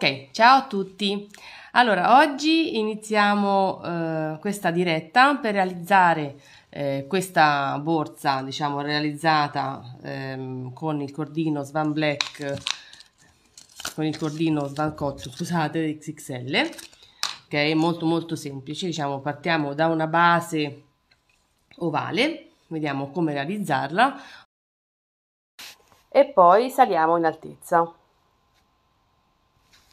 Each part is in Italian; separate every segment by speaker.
Speaker 1: Ok, ciao a tutti. Allora, oggi iniziamo eh, questa diretta per realizzare eh, questa borsa, diciamo, realizzata ehm, con il cordino Svan Black, con il cordino Svan Cotto, scusate, XXL, ok? Molto molto semplice, diciamo, partiamo da una base ovale, vediamo come realizzarla e poi saliamo in altezza.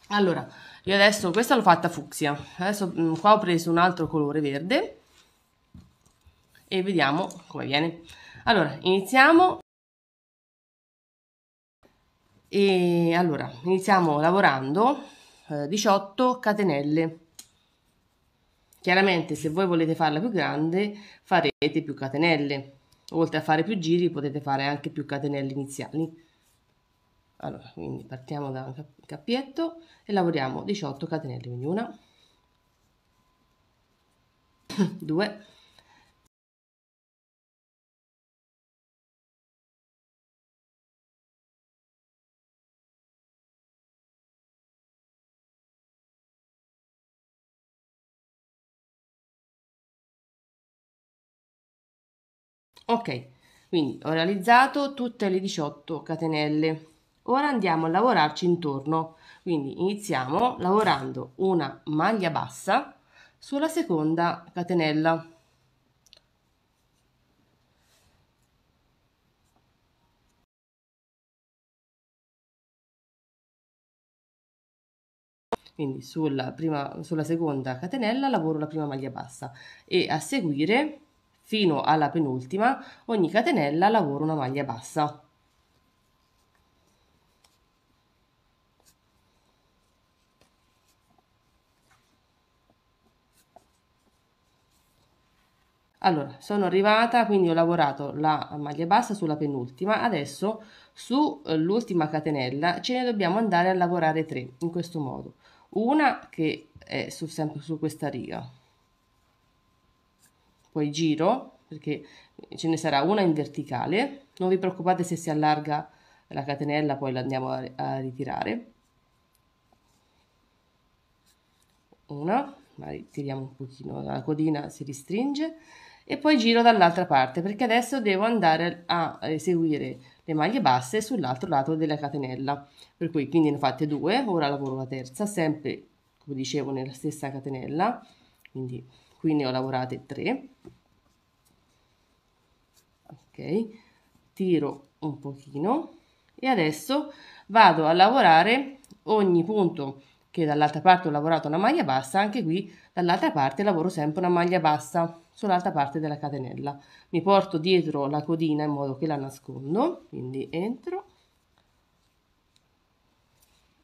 Speaker 1: Allora, io adesso questa l'ho fatta fucsia, adesso mm, qua ho preso un altro colore verde e vediamo come viene. Allora, iniziamo. E allora, iniziamo lavorando eh, 18 catenelle. Chiaramente se voi volete farla più grande farete più catenelle. Oltre a fare più giri potete fare anche più catenelle iniziali allora quindi partiamo da un cappietto e lavoriamo 18 catenelle quindi una 2 ok quindi ho realizzato tutte le 18 catenelle Ora andiamo a lavorarci intorno, quindi iniziamo lavorando una maglia bassa sulla seconda catenella. quindi sulla, prima, sulla, seconda catenella lavoro la prima maglia bassa e a seguire fino alla penultima ogni catenella lavoro una maglia bassa Allora, sono arrivata, quindi ho lavorato la maglia bassa sulla penultima, adesso sull'ultima catenella ce ne dobbiamo andare a lavorare tre, in questo modo. Una che è su, sempre su questa riga, poi giro perché ce ne sarà una in verticale, non vi preoccupate se si allarga la catenella, poi la andiamo a, a ritirare. Una, ma tiriamo un pochino, la codina si ristringe e poi giro dall'altra parte perché adesso devo andare a eseguire le maglie basse sull'altro lato della catenella per cui quindi ne ho fatte due ora lavoro la terza sempre come dicevo nella stessa catenella quindi qui ne ho lavorate tre ok tiro un pochino e adesso vado a lavorare ogni punto che dall'altra parte ho lavorato una maglia bassa, anche qui dall'altra parte lavoro sempre una maglia bassa sull'altra parte della catenella. Mi porto dietro la codina in modo che la nascondo, quindi entro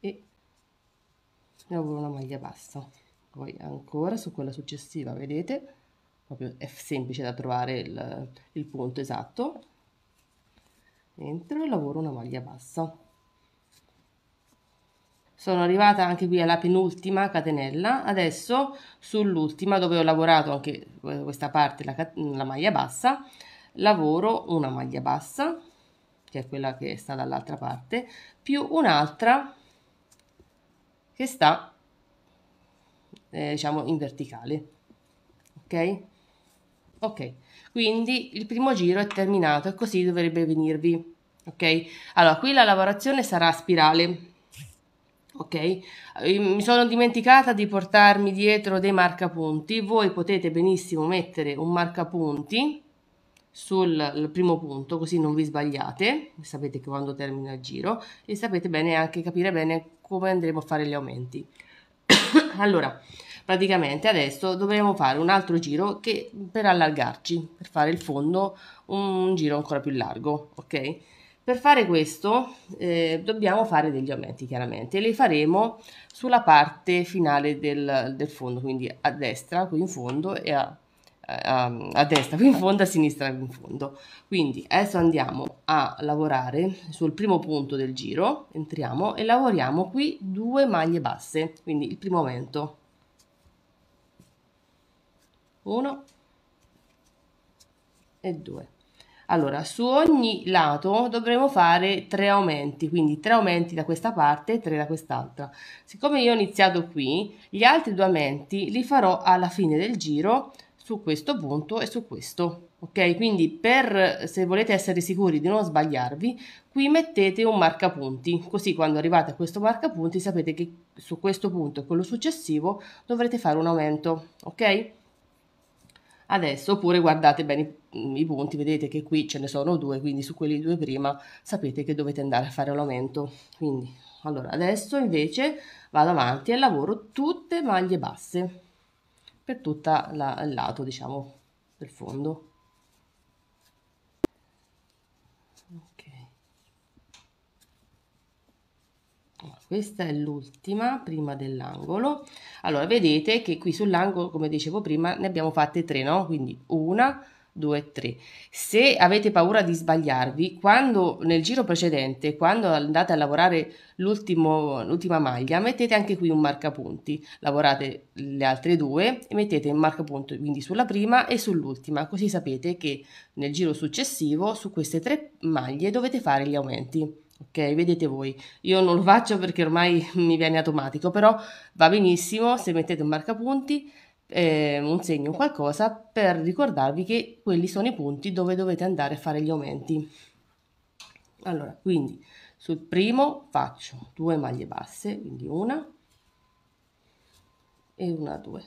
Speaker 1: e lavoro una maglia bassa. Poi ancora su quella successiva, vedete? Proprio è semplice da trovare il, il punto esatto. Entro e lavoro una maglia bassa sono arrivata anche qui alla penultima catenella adesso sull'ultima dove ho lavorato anche eh, questa parte la, la maglia bassa lavoro una maglia bassa che è quella che sta dall'altra parte più un'altra che sta eh, diciamo in verticale ok ok quindi il primo giro è terminato e così dovrebbe venirvi ok allora qui la lavorazione sarà a spirale ok? Eh, mi sono dimenticata di portarmi dietro dei marcapunti, voi potete benissimo mettere un marcapunti sul primo punto, così non vi sbagliate, sapete che quando termina il giro e sapete bene anche capire bene come andremo a fare gli aumenti. allora, praticamente adesso dovremo fare un altro giro che per allargarci, per fare il fondo un giro ancora più largo, ok? Per fare questo eh, dobbiamo fare degli aumenti chiaramente e li faremo sulla parte finale del, del fondo, quindi a destra qui in fondo e a, a, a, destra qui in fondo, a sinistra qui in fondo. Quindi adesso andiamo a lavorare sul primo punto del giro, entriamo e lavoriamo qui due maglie basse, quindi il primo aumento. 1 e 2. Allora, su ogni lato dovremo fare tre aumenti, quindi tre aumenti da questa parte e tre da quest'altra. Siccome io ho iniziato qui, gli altri due aumenti li farò alla fine del giro su questo punto e su questo. Ok, quindi per, se volete essere sicuri di non sbagliarvi, qui mettete un marca punti, così quando arrivate a questo marca punti sapete che su questo punto e quello successivo dovrete fare un aumento. Ok? adesso, oppure guardate bene mm, i, punti, vedete che qui ce ne sono due, quindi su quelli due prima sapete che dovete andare a fare l'aumento. Quindi, allora, adesso invece vado avanti e lavoro tutte maglie basse per tutto la, il lato, diciamo, del fondo. questa è l'ultima prima dell'angolo allora vedete che qui sull'angolo come dicevo prima ne abbiamo fatte tre no quindi una due tre se avete paura di sbagliarvi quando nel giro precedente quando andate a lavorare l'ultima maglia mettete anche qui un marcapunti lavorate le altre due e mettete un marcapunti quindi sulla prima e sull'ultima così sapete che nel giro successivo su queste tre maglie dovete fare gli aumenti ok? Vedete voi, io non lo faccio perché ormai mi viene automatico, però va benissimo se mettete un marcapunti, eh, un segno, qualcosa per ricordarvi che quelli sono i punti dove dovete andare a fare gli aumenti. Allora, quindi sul primo faccio due maglie basse, quindi una e una, due.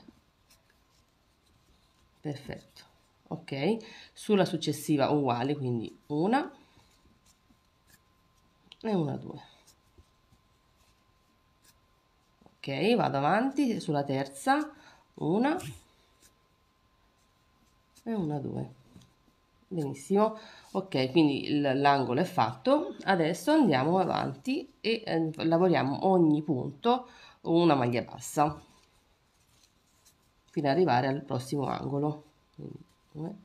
Speaker 1: Perfetto. Ok, sulla successiva uguale, quindi una e una 2 ok vado avanti sulla terza una e una 2 benissimo ok quindi l'angolo è fatto adesso andiamo avanti e eh, lavoriamo ogni punto una maglia bassa fino ad arrivare al prossimo angolo quindi,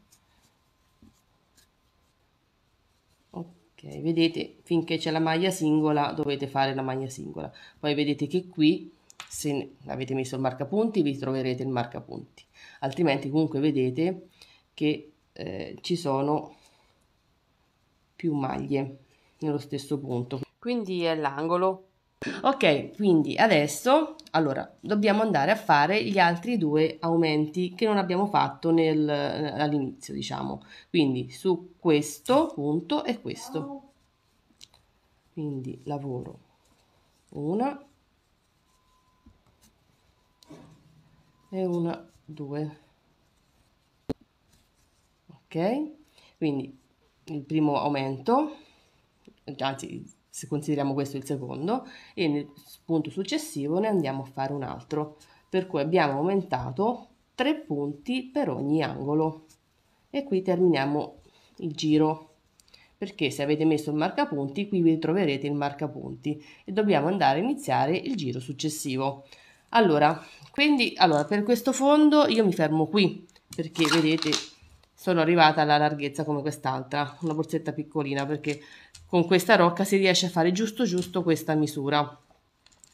Speaker 1: ok vedete finché c'è la maglia singola dovete fare la maglia singola poi vedete che qui se avete messo il marcapunti vi troverete il marcapunti altrimenti comunque vedete che eh, ci sono più maglie nello stesso punto quindi è l'angolo Ok, quindi adesso allora, dobbiamo andare a fare gli altri due aumenti che non abbiamo fatto nel, all'inizio, diciamo. Quindi su questo punto e questo. Quindi lavoro una e una, due. Ok? Quindi il primo aumento, anzi se consideriamo questo il secondo, e nel punto successivo ne andiamo a fare un altro, per cui abbiamo aumentato 3 punti per ogni angolo. E qui terminiamo il giro, perché se avete messo il marcapunti, qui vi troverete il marcapunti e dobbiamo andare a iniziare il giro successivo. Allora, quindi, allora, per questo fondo io mi fermo qui, perché vedete sono arrivata alla larghezza come quest'altra, una borsetta piccolina perché con questa rocca si riesce a fare giusto giusto questa misura.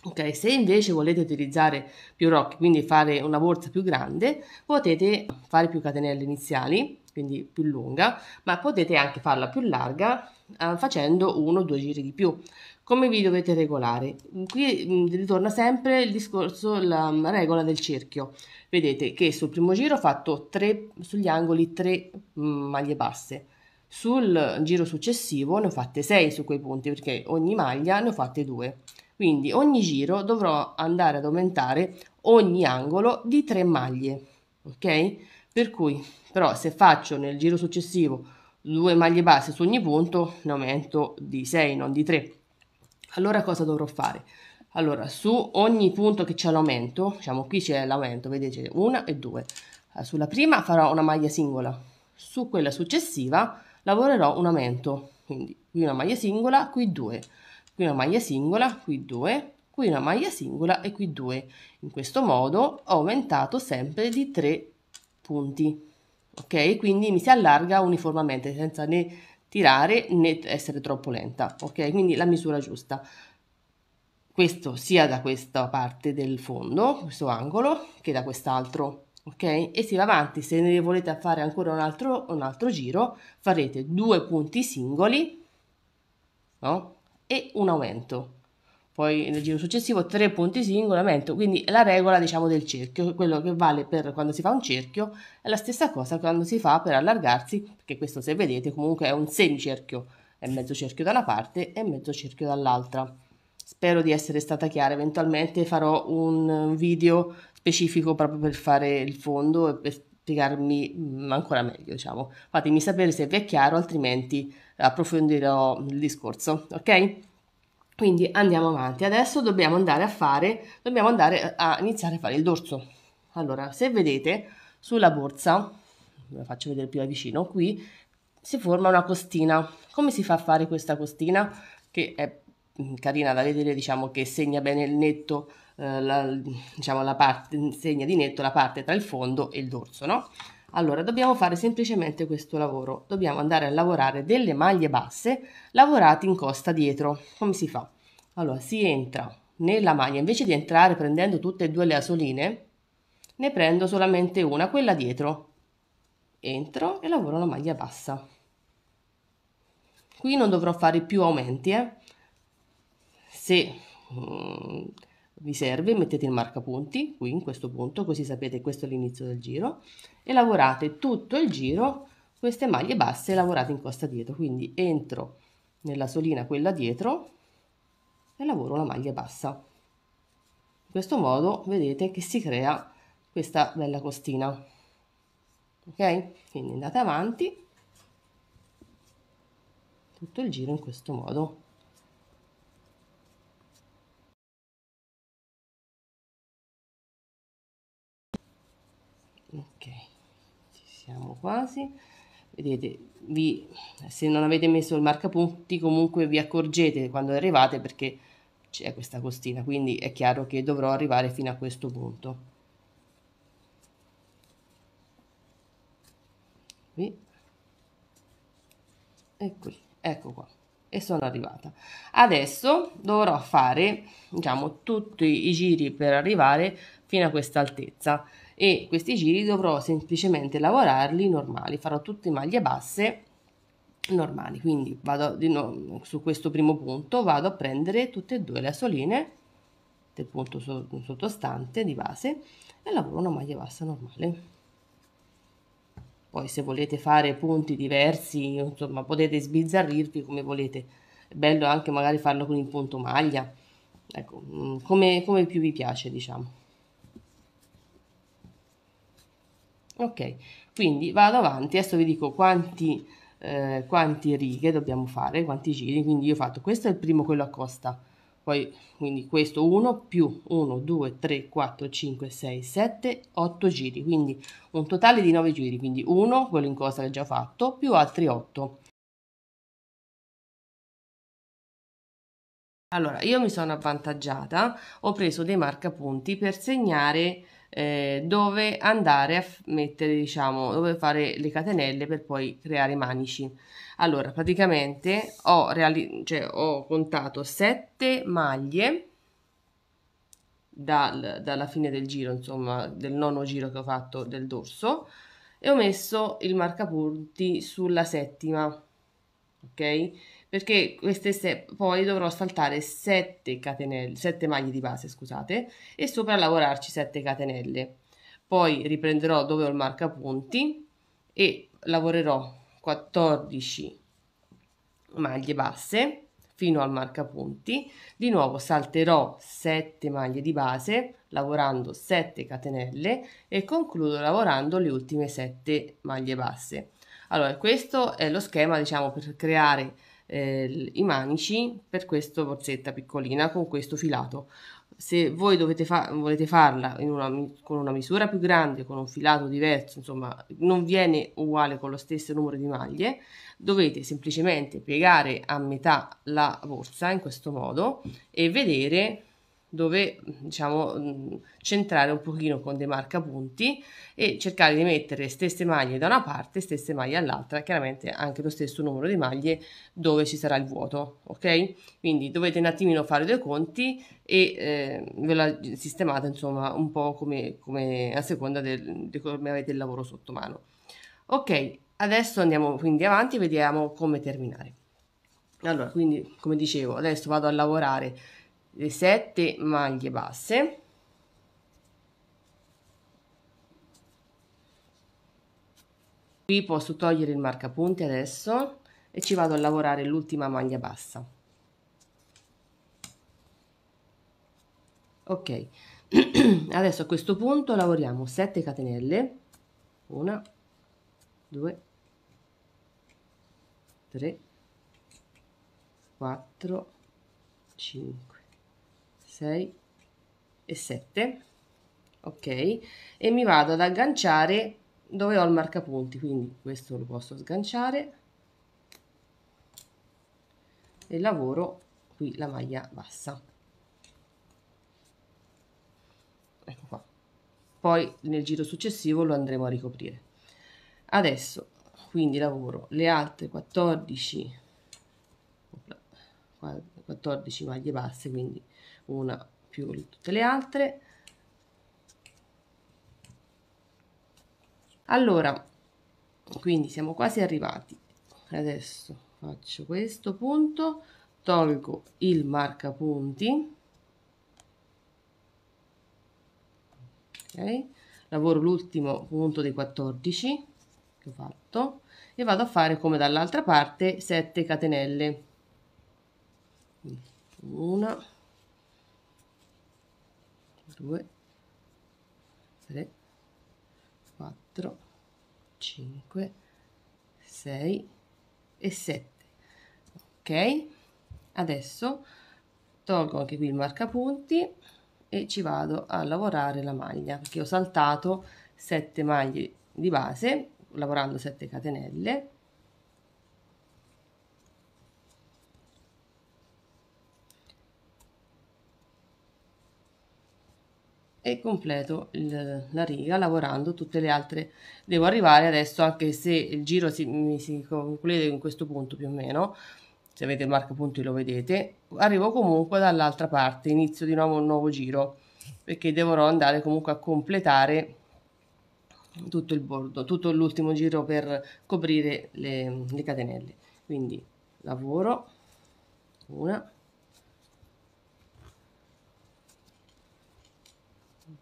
Speaker 1: Ok, se invece volete utilizzare più rocche, quindi fare una borsa più grande, potete fare più catenelle iniziali quindi più lunga, ma potete anche farla più larga eh, facendo uno o due giri di più. Come vi dovete regolare? Qui mm, ritorna sempre il discorso, la mm, regola del cerchio. Vedete che sul primo giro ho fatto 3 sugli angoli 3 mm, maglie basse, sul giro successivo ne ho fatte 6 su quei punti perché ogni maglia ne ho fatte 2 quindi ogni giro dovrò andare ad aumentare ogni angolo di 3 maglie ok per cui, però, se faccio nel giro successivo due maglie basse su ogni punto, ne aumento di 6, non di 3. Allora cosa dovrò fare? Allora, su ogni punto che c'è l'aumento, diciamo qui c'è l'aumento, vedete, una e due. Sulla prima farò una maglia singola, su quella successiva lavorerò un aumento, quindi qui una maglia singola, qui 2, qui una maglia singola, qui 2, qui una maglia singola e qui due. In questo modo ho aumentato sempre di 3 punti. Ok? Quindi mi si allarga uniformemente senza né tirare né essere troppo lenta. Ok? Quindi la misura giusta. Questo sia da questa parte del fondo, questo angolo, che da quest'altro. Ok? E si va avanti. Se ne volete fare ancora un altro, un altro giro, farete due punti singoli no? e un aumento poi nel giro successivo tre punti singolamento, quindi la regola diciamo del cerchio, quello che vale per quando si fa un cerchio è la stessa cosa quando si fa per allargarsi, perché questo se vedete comunque è un semicerchio, è mezzo cerchio da una parte e mezzo cerchio dall'altra. Spero di essere stata chiara, eventualmente farò un video specifico proprio per fare il fondo e per spiegarmi mm, ancora meglio, diciamo. Fatemi sapere se vi è chiaro, altrimenti approfondirò il discorso, ok? Quindi andiamo avanti. Adesso dobbiamo andare a fare, dobbiamo andare a iniziare a fare il dorso. Allora, se vedete sulla borsa, ve la faccio vedere più da vicino, qui si forma una costina. Come si fa a fare questa costina? Che è mm, carina da vedere, diciamo che segna bene il netto, eh, la, diciamo la parte, segna di netto la parte tra il fondo e il dorso, no? Allora, dobbiamo fare semplicemente questo lavoro. Dobbiamo andare a lavorare delle maglie basse lavorate in costa dietro. Come si fa? Allora, si entra nella maglia, invece di entrare prendendo tutte e due le asoline, ne prendo solamente una, quella dietro. Entro e lavoro la maglia bassa. Qui non dovrò fare più aumenti, eh? Se... Um, vi serve, mettete il marca punti qui in questo punto, così sapete questo è l'inizio del giro e lavorate tutto il giro queste maglie basse lavorate in costa dietro, quindi entro nella solina quella dietro e lavoro la maglia bassa. In questo modo vedete che si crea questa bella costina. Ok? Quindi andate avanti tutto il giro in questo modo. ok ci siamo quasi vedete vi, se non avete messo il marcapunti comunque vi accorgete quando arrivate perché c'è questa costina quindi è chiaro che dovrò arrivare fino a questo punto qui e ecco qui ecco qua e sono arrivata adesso dovrò fare diciamo tutti i giri per arrivare fino a questa altezza e questi giri dovrò semplicemente lavorarli normali, farò tutte maglie basse normali, quindi vado di nuovo, su questo primo punto, vado a prendere tutte e due le asoline del punto so, sottostante di base e lavoro una maglia bassa normale. Poi se volete fare punti diversi, insomma, potete sbizzarrirvi come volete. È bello anche magari farlo con il punto maglia, ecco, mm, come, come più vi piace, diciamo. ok quindi vado avanti adesso vi dico quanti eh, quanti righe dobbiamo fare quanti giri quindi io ho fatto questo è il primo quello a costa poi quindi questo 1 più 1 2 3 4 5 6 7 8 giri quindi un totale di 9 giri quindi 1 quello in costa che ho già fatto più altri 8 allora io mi sono avvantaggiata ho preso dei marcapunti per segnare eh, dove andare a mettere, diciamo, dove fare le catenelle per poi creare i manici. Allora, praticamente ho, reali- cioè, ho contato 7 maglie dal, dalla fine del giro, insomma, del nono giro che ho fatto del dorso e ho messo il marcapunti sulla settima, ok? perché queste se- poi dovrò saltare 7 catenelle, 7 maglie di base, scusate, e sopra lavorarci 7 catenelle. Poi riprenderò dove ho il marca punti e lavorerò 14 maglie basse fino al marca punti di nuovo salterò 7 maglie di base lavorando 7 catenelle e concludo lavorando le ultime 7 maglie basse. Allora, questo è lo schema, diciamo, per creare eh, i manici per questa borsetta piccolina con questo filato. Se voi dovete fa- volete farla una, con una misura più grande, con un filato diverso, insomma, non viene uguale con lo stesso numero di maglie, dovete semplicemente piegare a metà la borsa in questo modo e vedere dove diciamo centrare un pochino con dei marcapunti e cercare di mettere stesse maglie da una parte stesse maglie all'altra chiaramente anche lo stesso numero di maglie dove ci sarà il vuoto ok quindi dovete un attimino fare due conti e eh, ve la sistemate insomma un po' come, come a seconda del, di come avete il lavoro sotto mano ok adesso andiamo quindi avanti vediamo come terminare allora quindi come dicevo adesso vado a lavorare le 7 maglie basse qui posso togliere il marcapunti adesso e ci vado a lavorare l'ultima maglia bassa ok adesso a questo punto lavoriamo 7 catenelle 1 2 3 4 5 6 e 7 ok e mi vado ad agganciare dove ho il marcapunti quindi questo lo posso sganciare e lavoro qui la maglia bassa ecco qua poi nel giro successivo lo andremo a ricoprire adesso quindi lavoro le altre 14 14 maglie basse quindi una più di tutte le altre allora quindi siamo quasi arrivati adesso faccio questo punto tolgo il marcapunti ok lavoro l'ultimo punto dei 14 che ho fatto e vado a fare come dall'altra parte 7 catenelle una 2 3 4 5 6 e 7 ok adesso tolgo anche qui il marcapunti e ci vado a lavorare la maglia perché ho saltato 7 maglie di base lavorando 7 catenelle e completo il, la riga lavorando tutte le altre devo arrivare adesso anche se il giro si, mi si conclude in questo punto più o meno se avete il marco punti lo vedete arrivo comunque dall'altra parte inizio di nuovo un nuovo giro perché dovrò andare comunque a completare tutto il bordo tutto l'ultimo giro per coprire le, le catenelle quindi lavoro una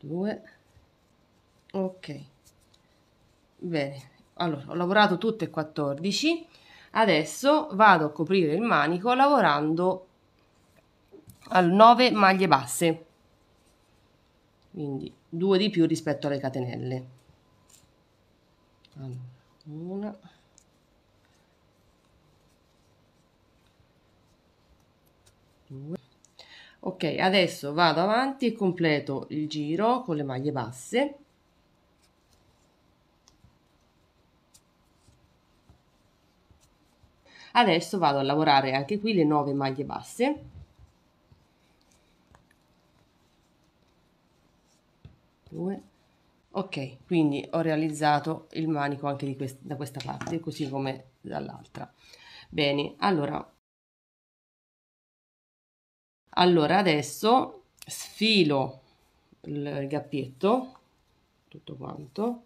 Speaker 1: 2 ok bene allora ho lavorato tutte e 14 adesso vado a coprire il manico lavorando al 9 maglie basse quindi 2 di più rispetto alle catenelle allora, una due ok adesso vado avanti e completo il giro con le maglie basse adesso vado a lavorare anche qui le 9 maglie basse Due. ok quindi ho realizzato il manico anche di quest da questa parte così come dall'altra bene allora allora adesso sfilo il gappietto tutto quanto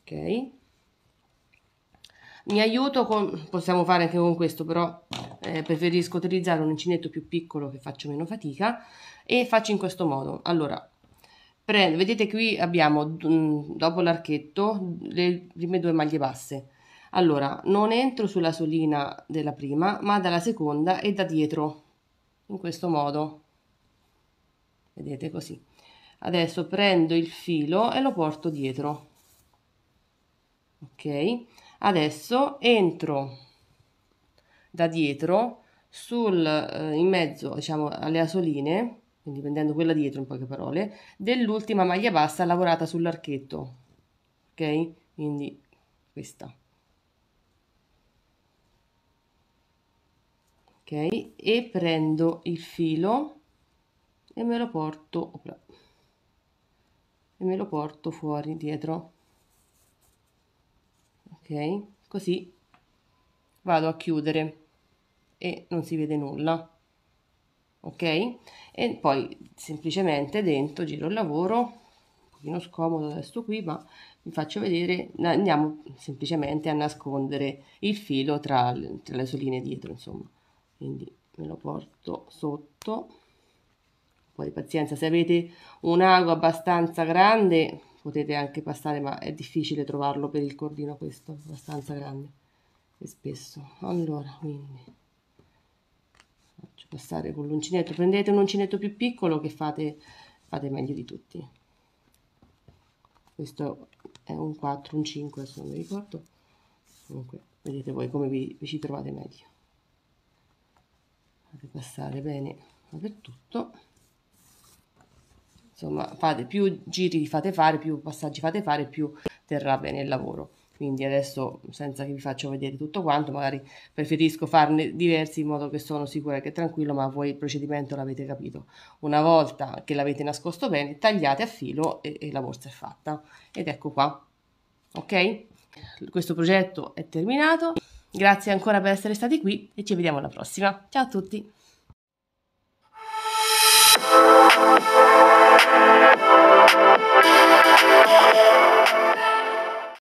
Speaker 1: ok mi aiuto con possiamo fare anche con questo però eh, preferisco utilizzare un uncinetto più piccolo che faccio meno fatica e faccio in questo modo allora prendo vedete qui abbiamo mm, dopo l'archetto le prime due maglie basse allora non entro sulla solina della prima ma dalla seconda e da dietro in questo modo vedete così adesso prendo il filo e lo porto dietro ok adesso entro da dietro sul eh, in mezzo diciamo alle asoline quindi prendendo quella dietro in poche parole dell'ultima maglia bassa lavorata sull'archetto ok quindi questa ok e prendo il filo e me lo porto e me lo porto fuori dietro ok così vado a chiudere e non si vede nulla ok e poi semplicemente dentro giro il lavoro un pochino scomodo adesso qui ma vi faccio vedere andiamo semplicemente a nascondere il filo tra, tra le soline dietro insomma quindi me lo porto sotto un po' di pazienza se avete un ago abbastanza grande potete anche passare ma è difficile trovarlo per il cordino questo abbastanza grande e spesso allora quindi faccio passare con l'uncinetto prendete un uncinetto più piccolo che fate fate meglio di tutti questo è un 4 un 5 adesso non mi ricordo comunque vedete voi come vi, vi ci trovate meglio passare bene dappertutto insomma fate più giri fate fare più passaggi fate fare più terrà bene il lavoro quindi adesso senza che vi faccio vedere tutto quanto magari preferisco farne diversi in modo che sono sicura che è tranquillo ma voi il procedimento l'avete capito una volta che l'avete nascosto bene tagliate a filo e, e la borsa è fatta ed ecco qua ok questo progetto è terminato grazie ancora per essere stati qui e ci vediamo alla prossima ciao a tutti por